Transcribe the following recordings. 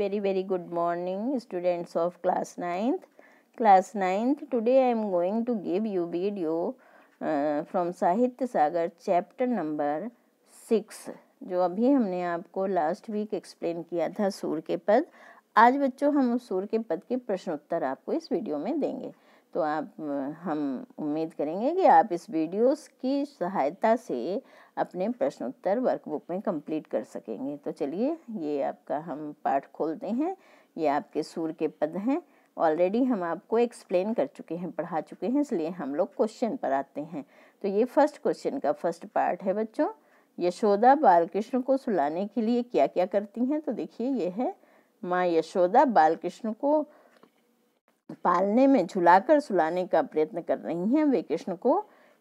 very very good morning students of class 9th class 9th today i am going to give you video uh, from sahitya sagar chapter number 6 jo जो अभी हमने आपको last week explain किया था सूर के पद आज बच्चों हम सूर के पद के प्रश्नोत्तर आपको इस वीडियो में देंगे तो आप हम उम्मीद करेंगे कि आप इस वीडियोस की सहायता से अपने प्रश्नोत्तर वर्कबुक में कंप्लीट कर सकेंगे तो चलिए ये आपका हम पाठ खोलते हैं ये आपके सूर के पद हैं ऑलरेडी हम आपको एक्सप्लेन कर चुके हैं पढ़ा चुके हैं इसलिए हम लोग क्वेश्चन पर आते हैं तो ये फर्स्ट क्वेश्चन का फर्स्ट पार्ट है बच्चों यशोदा बालकृष्ण को सुलाने के लिए क्या क्या करती हैं तो देखिए ये है माँ यशोदा बालकृष्ण को पालने में झुलाकर सुलाने का प्रयत्न कर रही हैं वे कृष्ण को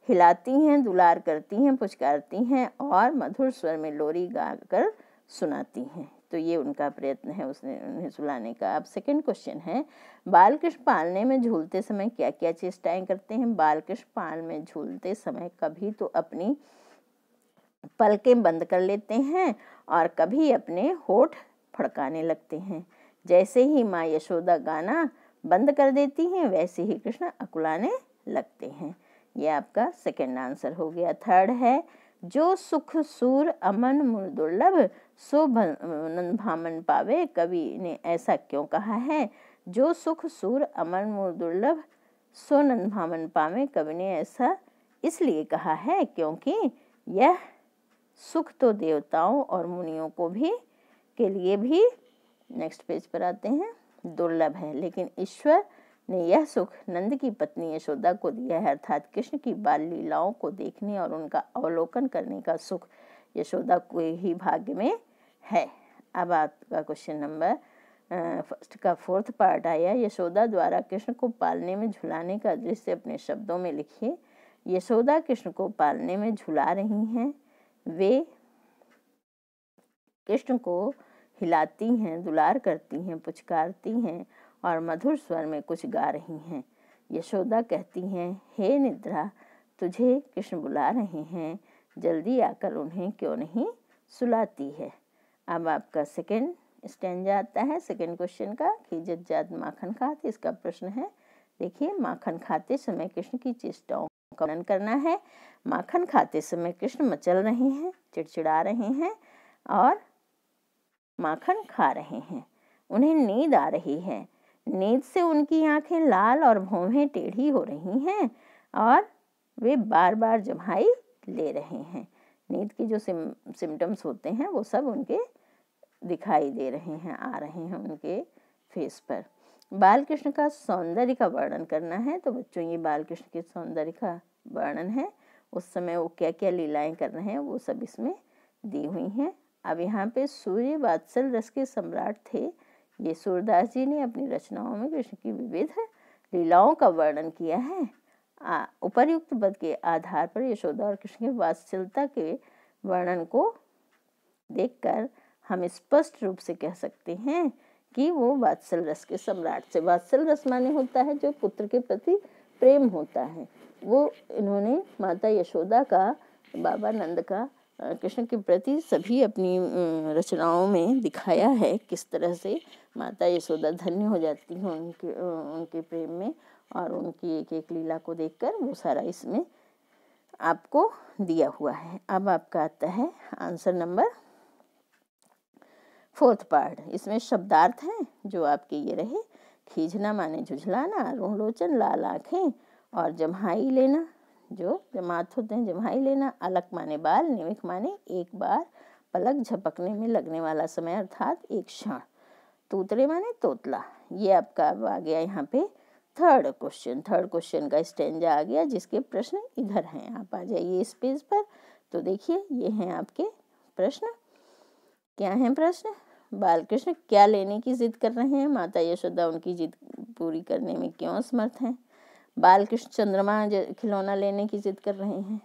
हिलाती हैं दुलार करती हैं पुचकारती हैं और मधुर स्वर में लोरी गा कर सुनाती हैं तो ये उनका प्रयत्न है उसने उन्हें सुलाने का अब सेकंड क्वेश्चन है बालकृष्ण पालने में झूलते समय क्या क्या चेष्टाएं करते हैं बालकृष्ण पाल में झूलते समय कभी तो अपनी पलकें बंद कर लेते हैं और कभी अपने होठ फड़काने लगते हैं जैसे ही माँ यशोदा गाना बंद कर देती हैं वैसे ही कृष्ण अकुलाने लगते हैं ये आपका सेकेंड आंसर हो गया थर्ड है जो सुख सूर अमन दुर्लभ सो भामन पावे कवि ने ऐसा क्यों कहा है जो सुख सूर अमन दुर्लभ सो भामन पावे कवि ने ऐसा इसलिए कहा है क्योंकि यह सुख तो देवताओं और मुनियों को भी के लिए भी नेक्स्ट पेज पर आते हैं दुर्लभ है लेकिन ईश्वर ने यह सुख नंद की पत्नी यशोदा को दिया है अर्थात कृष्ण की बाल लीलाओं को देखने और उनका अवलोकन करने का सुख यशोदा को ही भाग्य में है अब आपका क्वेश्चन नंबर फर्स्ट का फोर्थ पार्ट आया यशोदा द्वारा कृष्ण को पालने में झुलाने का दृश्य अपने शब्दों में लिखिए यशोदा कृष्ण को पालने में झुला रही हैं वे कृष्ण को हिलाती हैं दुलार करती हैं पुचकारती हैं और मधुर स्वर में कुछ गा रही हैं यशोदा कहती हैं हे निद्रा तुझे कृष्ण बुला रहे हैं जल्दी आकर उन्हें क्यों नहीं सुलाती है अब आपका सेकेंड स्टैंड आता है सेकेंड क्वेश्चन का कि जज्जात माखन खाते इसका प्रश्न है देखिए माखन खाते समय कृष्ण की चेष्टाओं का वर्णन करना है माखन खाते समय कृष्ण मचल रहे हैं चिड़चिड़ा रहे हैं और माखन खा रहे हैं उन्हें नींद आ रही है नींद से उनकी आंखें लाल और भौहें टेढ़ी हो रही हैं और वे बार बार जम्हाई ले रहे हैं नींद के जो सिम सिम्टम्स होते हैं वो सब उनके दिखाई दे रहे हैं आ रहे हैं उनके फेस पर बालकृष्ण का सौंदर्य का वर्णन करना है तो बच्चों ये बालकृष्ण के सौंदर्य का वर्णन है उस समय वो क्या क्या लीलाएं कर रहे हैं वो सब इसमें दी हुई हैं अब यहाँ पे सूर्य वात्सल रस के सम्राट थे ये सूरदास जी ने अपनी रचनाओं में कृष्ण की विविध लीलाओं का वर्णन किया है उपरयुक्त पद के आधार पर यशोदा और कृष्ण के वात्सलता के वर्णन को देखकर हम स्पष्ट रूप से कह सकते हैं कि वो वात्सल रस के सम्राट से वात्सल रस माने होता है जो पुत्र के प्रति प्रेम होता है वो इन्होंने माता यशोदा का बाबा नंद का कृष्ण के प्रति सभी अपनी रचनाओं में दिखाया है किस तरह से माता यशोदा धन्य हो जाती हैं उनके उनके प्रेम में और उनकी एक एक लीला को देखकर वो सारा इसमें आपको दिया हुआ है अब आपका आता है आंसर नंबर फोर्थ पार्ट इसमें शब्दार्थ हैं जो आपके ये रहे खींचना माने झुझलाना रोहलोचन लोचन लाल आँखें और जम्हाई लेना जो जमात होते हैं जमाई लेना अलक माने बाल निमिख माने एक बार पलक झपकने में लगने वाला समय अर्थात एक क्षण तूतरे माने तोतला ये आपका आ गया यहाँ पे थर्ड क्वेश्चन थर्ड क्वेश्चन का स्टेंजा आ गया जिसके प्रश्न इधर हैं आप आ जाइए इस पेज पर तो देखिए ये हैं आपके प्रश्न क्या हैं प्रश्न बालकृष्ण क्या लेने की जिद कर रहे हैं माता यशोदा उनकी जिद पूरी करने में क्यों असमर्थ हैं बालकृष्ण चंद्रमा खिलौना लेने की जिद कर रहे हैं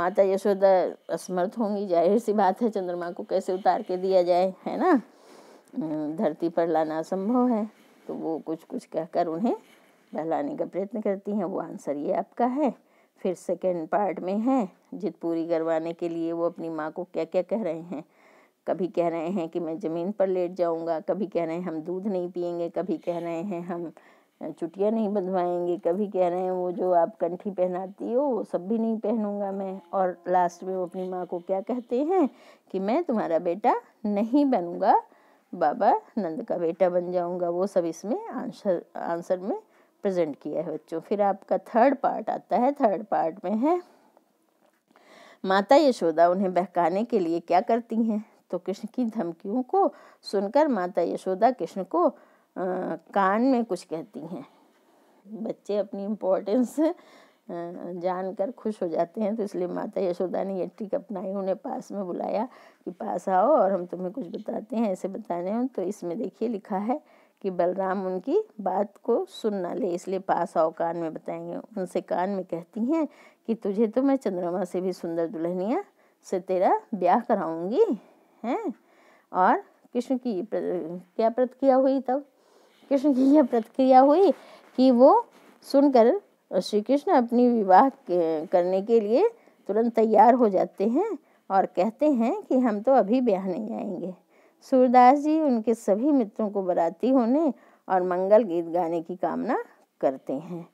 माता यशोदा असमर्थ होंगी जाहिर सी बात है चंद्रमा को कैसे उतार के दिया जाए है ना हम्म, धरती पर लाना असंभव है तो वो कुछ कुछ कहकर उन्हें बहलाने का प्रयत्न करती हैं वो आंसर ये आपका है फिर सेकेंड पार्ट में है जिद पूरी करवाने के लिए वो अपनी माँ को क्या क्या कह रहे हैं कभी कह रहे हैं कि मैं ज़मीन पर लेट जाऊँगा कभी कह रहे हैं हम दूध नहीं पियेंगे कभी कह रहे हैं हम चुटिया नहीं बंधवाएंगे कभी कह रहे हैं वो जो आप कंठी पहनाती हो वो सब भी नहीं पहनूंगा मैं और लास्ट में वो अपनी माँ को क्या कहते हैं कि मैं तुम्हारा बेटा नहीं बनूंगा बाबा नंद का बेटा बन जाऊंगा वो सब इसमें आंसर आंसर में प्रेजेंट किया है बच्चों फिर आपका थर्ड पार्ट आता है थर्ड पार्ट में है माता यशोदा उन्हें बहकाने के लिए क्या करती हैं तो कृष्ण की धमकियों को सुनकर माता यशोदा कृष्ण को कान में कुछ कहती हैं बच्चे अपनी इम्पोर्टेंस जानकर खुश हो जाते हैं तो इसलिए माता यशोदा ने यह ट्रिक अपनाई उन्हें पास में बुलाया कि पास आओ और हम तुम्हें कुछ बताते हैं ऐसे बताने हैं तो इसमें देखिए लिखा है कि बलराम उनकी बात को सुन ना ले इसलिए पास आओ कान में बताएंगे उनसे कान में कहती हैं कि तुझे तो मैं चंद्रमा से भी सुंदर दुल्हनिया से तेरा ब्याह कराऊंगी हैं और कृष्ण की क्या प्रतिक्रिया हुई तब कृष्ण की यह प्रतिक्रिया हुई कि वो सुनकर श्री कृष्ण अपनी विवाह करने के लिए तुरंत तैयार हो जाते हैं और कहते हैं कि हम तो अभी ब्याह नहीं आएंगे सूरदास जी उनके सभी मित्रों को बराती होने और मंगल गीत गाने की कामना करते हैं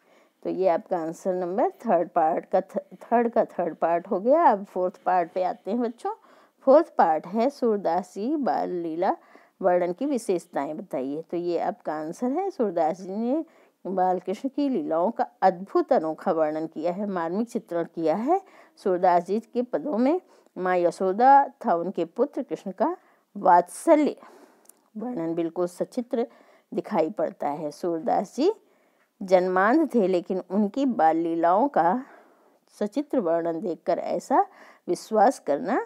तो ये आपका आंसर नंबर थर्ड पार्ट का थर्ड का थर्ड पार्ट हो गया अब फोर्थ पार्ट पे आते हैं बच्चों फोर्थ पार्ट है सूरदास जी बाल लीला वर्णन की विशेषताएं बताइए तो ये आपका आंसर है सूरदास जी ने बालकृष्ण की लीलाओं का अद्भुत अनोखा वर्णन किया है मार्मिक चित्रण किया है सूरदास जी के पदों में माँ यशोदा था उनके पुत्र कृष्ण का वात्सल्य वर्णन बिल्कुल सचित्र दिखाई पड़ता है सूरदास जी जन्मांध थे लेकिन उनकी बाल लीलाओं का सचित्र वर्णन देखकर ऐसा विश्वास करना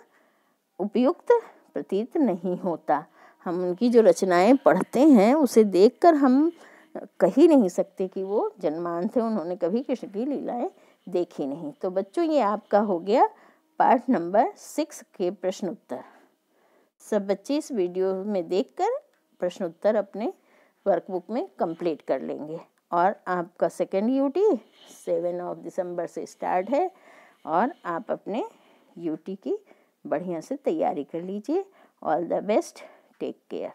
उपयुक्त प्रतीत नहीं होता हम उनकी जो रचनाएं पढ़ते हैं उसे देखकर हम कह ही नहीं सकते कि वो जन्मान थे उन्होंने कभी कृष्ण की लीलाएं देखी नहीं तो बच्चों ये आपका हो गया पार्ट नंबर सिक्स के प्रश्न उत्तर सब बच्चे इस वीडियो में देखकर प्रश्न उत्तर अपने वर्कबुक में कंप्लीट कर लेंगे और आपका सेकेंड यूटी सेवन ऑफ दिसंबर से स्टार्ट है और आप अपने यूटी की बढ़िया से तैयारी कर लीजिए all the best Take care.